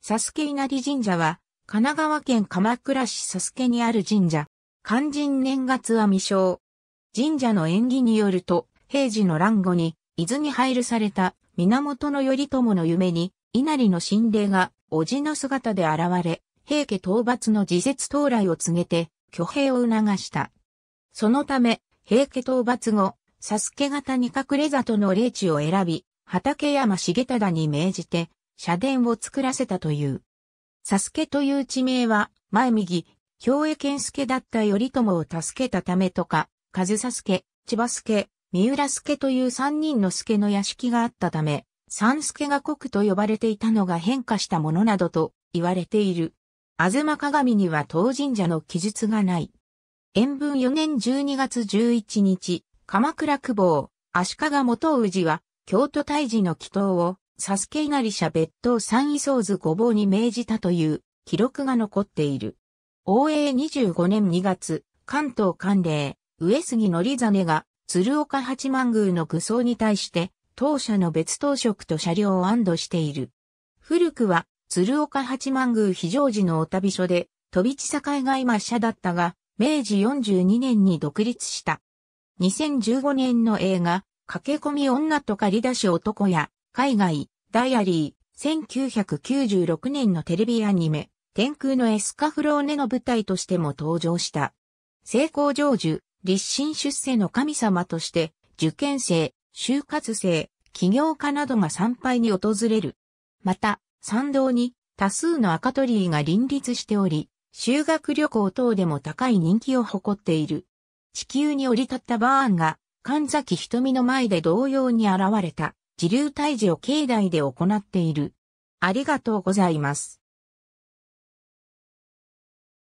サスケ稲荷神社は、神奈川県鎌倉市サスケにある神社。肝心年月は未詳。神社の縁起によると、平時の乱後に、伊豆に配慮された源頼朝の夢に、稲荷の神霊が、叔父の姿で現れ、平家討伐の自説到来を告げて、挙兵を促した。そのため、平家討伐後、サスケ型に隠れ里の霊地を選び、畠山重忠に命じて、社殿を作らせたという。サスケという地名は、前右、兵衛健介だった頼朝を助けたためとか、上総助、千葉助、三浦助という三人の助の屋敷があったため、三助が国と呼ばれていたのが変化したものなどと言われている。あずま鏡には当神社の記述がない。延文4年12月11日、鎌倉久保、足利元氏は、京都大寺の祈祷を、サスケ稲荷社別当三位相図ぼうに命じたという記録が残っている。応永25年2月、関東関令、上杉則ねが鶴岡八幡宮の愚装に対して当社の別当職と車両を安堵している。古くは鶴岡八幡宮非常時のお旅所で、飛び地境が今社だったが、明治42年に独立した。2015年の映画、駆け込み女と借り出し男や、海外、ダイアリー、1996年のテレビアニメ、天空のエスカフローネの舞台としても登場した。成功成就、立身出世の神様として、受験生、就活生、起業家などが参拝に訪れる。また、参道に多数の赤鳥居が林立しており、修学旅行等でも高い人気を誇っている。地球に降り立ったバーンが、神崎瞳の前で同様に現れた。自流退治を境内で行っている。ありがとうございます。